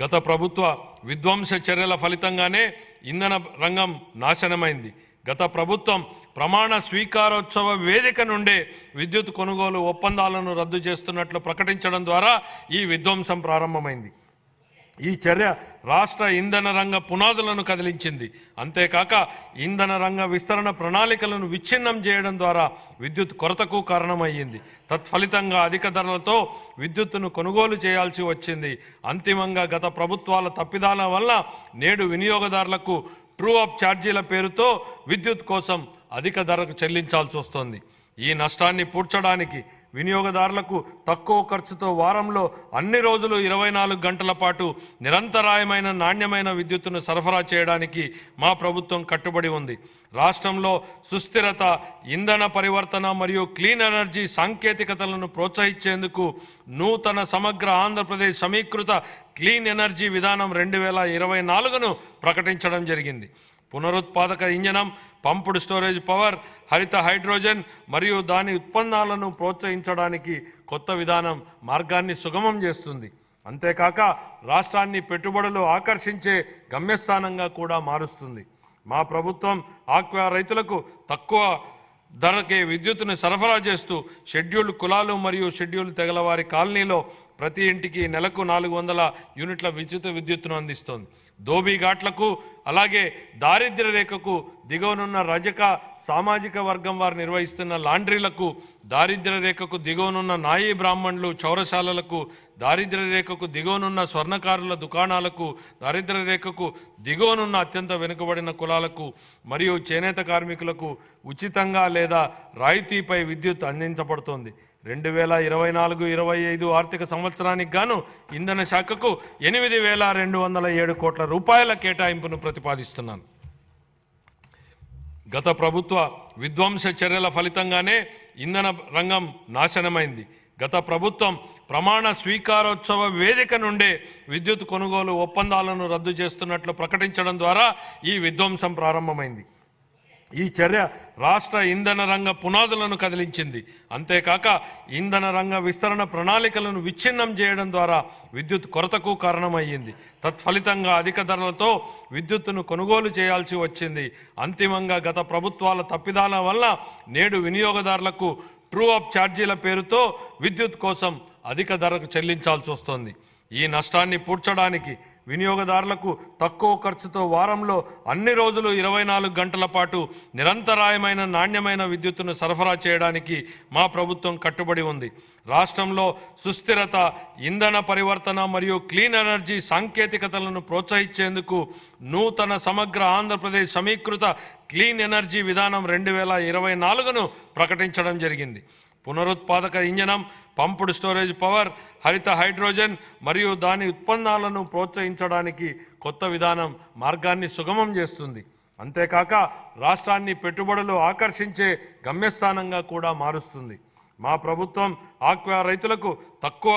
గత ప్రభుత్వ విధ్వంస చర్యల ఫలితంగానే ఇంధన రంగం నాశనమైంది గత ప్రభుత్వం ప్రమాణ స్వీకారోత్సవ వేదిక నుండే విద్యుత్ కొనుగోలు ఒప్పందాలను రద్దు చేస్తున్నట్లు ప్రకటించడం ద్వారా ఈ విధ్వంసం ప్రారంభమైంది ఈ చర్య రాష్ట్ర ఇంధన రంగ పునాదులను కదిలించింది అంతేకాక ఇంధన రంగ విస్తరణ ప్రణాళికలను విచ్ఛిన్నం చేయడం ద్వారా విద్యుత్ కొరతకు కారణమయ్యింది తత్ఫలితంగా అధిక ధరలతో విద్యుత్తును కొనుగోలు చేయాల్సి వచ్చింది అంతిమంగా గత ప్రభుత్వాల తప్పిదాల వల్ల నేడు వినియోగదారులకు ట్రూ అప్ ఛార్జీల పేరుతో విద్యుత్ కోసం అధిక ధరకు చెల్లించాల్సి వస్తోంది ఈ నష్టాన్ని పూడ్చడానికి వినియోగదారులకు తక్కువ ఖర్చుతో వారంలో అన్ని రోజులు ఇరవై నాలుగు గంటల పాటు నిరంతరాయమైన నాణ్యమైన విద్యుత్తును సరఫరా చేయడానికి మా ప్రభుత్వం కట్టుబడి ఉంది రాష్ట్రంలో సుస్థిరత ఇంధన పరివర్తన మరియు క్లీన్ ఎనర్జీ సాంకేతికతలను ప్రోత్సహించేందుకు నూతన సమగ్ర ఆంధ్రప్రదేశ్ సమీకృత క్లీన్ ఎనర్జీ విధానం రెండు వేల ఇరవై నాలుగును ప్రకటించడం జరిగింది పునరుత్పాదక ఇంజనం పంపుడ్ స్టోరేజ్ పవర్ హరిత హైడ్రోజన్ మరియు దాని ఉత్పన్నాలను ప్రోత్సహించడానికి కొత్త విధానం మార్గాన్ని సుగమం చేస్తుంది అంతేకాక రాష్ట్రాన్ని పెట్టుబడులు ఆకర్షించే గమ్యస్థానంగా కూడా మారుస్తుంది మా ప్రభుత్వం ఆక్వా రైతులకు తక్కువ ధరకే విద్యుత్తును సరఫరా చేస్తూ షెడ్యూల్డ్ కులాలు మరియు షెడ్యూల్ తెగలవారి కాలనీలో ప్రతి ఇంటికి నెలకు నాలుగు వందల యూనిట్ల విద్యుత్ విద్యుత్తును అందిస్తోంది ధోబీఘాట్లకు అలాగే దారిద్ర్య రేఖకు దిగువనున్న రజక సామాజిక వర్గం వారు నిర్వహిస్తున్న లాండ్రీలకు దారిద్ర్య రేఖకు దిగువనున్న నాయి బ్రాహ్మణులు చౌరశాలలకు దారిద్ర్య రేఖకు దిగువనున్న స్వర్ణకారుల దుకాణాలకు దారిద్ర్య రేఖకు దిగువనున్న అత్యంత వెనుకబడిన కులాలకు మరియు చేనేత కార్మికులకు ఉచితంగా లేదా రాయితీపై విద్యుత్ అందించబడుతోంది రెండు వేల ఇరవై నాలుగు ఇరవై ఐదు ఆర్థిక సంవత్సరానికి గాను ఇంధన శాఖకు ఎనిమిది వేల రెండు వందల ఏడు కోట్ల రూపాయల కేటాయింపును ప్రతిపాదిస్తున్నాను గత ప్రభుత్వ విధ్వంస చర్యల ఫలితంగానే ఇంధన రంగం నాశనమైంది గత ప్రభుత్వం ప్రమాణ స్వీకారోత్సవ వేదిక నుండే విద్యుత్ కొనుగోలు ఒప్పందాలను రద్దు చేస్తున్నట్లు ప్రకటించడం ద్వారా ఈ విధ్వంసం ప్రారంభమైంది ఈ చర్య రాష్ట్ర ఇంధన రంగ పునాదులను కదిలించింది అంతేకాక ఇంధన రంగ విస్తరణ ప్రణాళికలను విచ్ఛిన్నం చేయడం ద్వారా విద్యుత్ కొరతకు కారణమయ్యింది తత్ఫలితంగా అధిక ధరలతో విద్యుత్తును కొనుగోలు చేయాల్సి వచ్చింది అంతిమంగా గత ప్రభుత్వాల తప్పిదాల వల్ల నేడు వినియోగదారులకు ట్రూ అప్ ఛార్జీల పేరుతో విద్యుత్ కోసం అధిక ధరకు చెల్లించాల్సి వస్తోంది ఈ నష్టాన్ని పూడ్చడానికి వినియోగదారులకు తక్కువ ఖర్చుతో వారంలో అన్ని రోజులు ఇరవై నాలుగు గంటల పాటు నిరంతరాయమైన నాణ్యమైన విద్యుత్తును సరఫరా చేయడానికి మా ప్రభుత్వం కట్టుబడి ఉంది రాష్ట్రంలో సుస్థిరత ఇంధన పరివర్తన మరియు క్లీన్ ఎనర్జీ సాంకేతికతలను ప్రోత్సహించేందుకు నూతన సమగ్ర ఆంధ్రప్రదేశ్ సమీకృత క్లీన్ ఎనర్జీ విధానం రెండు వేల ఇరవై నాలుగును ప్రకటించడం జరిగింది పునరుత్పాదక ఇంజనం పంపుడ్ స్టోరేజ్ పవర్ హరిత హైడ్రోజన్ మరియు దాని ఉత్పన్నాలను ప్రోత్సహించడానికి కొత్త విధానం మార్గాన్ని సుగమం చేస్తుంది అంతేకాక రాష్ట్రాన్ని పెట్టుబడులు ఆకర్షించే గమ్యస్థానంగా కూడా మారుస్తుంది మా ప్రభుత్వం ఆక్వా రైతులకు తక్కువ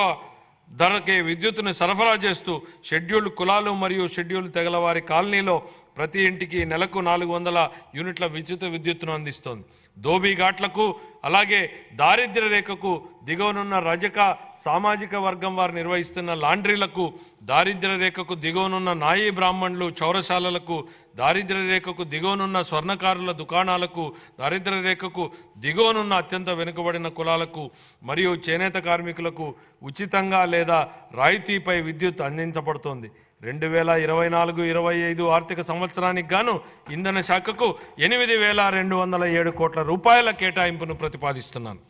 ధరకే విద్యుత్ను సరఫరా చేస్తూ షెడ్యూల్డ్ కులాలు మరియు షెడ్యూల్డ్ తెగలవారి కాలనీలో ప్రతి ఇంటికి నెలకు నాలుగు వందల యూనిట్ల విద్యుత్ విద్యుత్తును అందిస్తోంది దోబీ ఘాట్లకు అలాగే దారిద్ర్య రేఖకు దిగువనున్న రజక సామాజిక వర్గం వారు నిర్వహిస్తున్న లాండ్రీలకు దారిద్ర్య రేఖకు దిగువనున్న నాయి బ్రాహ్మణులు చౌరశాలలకు దారిద్ర్య రేఖకు దిగువనున్న స్వర్ణకారుల దుకాణాలకు దారిద్ర్య రేఖకు దిగువనున్న అత్యంత వెనుకబడిన కులాలకు మరియు చేనేత కార్మికులకు ఉచితంగా లేదా రాయితీపై విద్యుత్ అందించబడుతోంది రెండు వేల ఇరవై నాలుగు ఇరవై ఐదు ఆర్థిక సంవత్సరానికి గాను ఇంధన శాఖకు ఎనిమిది వేల రెండు వందల ఏడు కోట్ల రూపాయల కేటాయింపును ప్రతిపాదిస్తున్నాను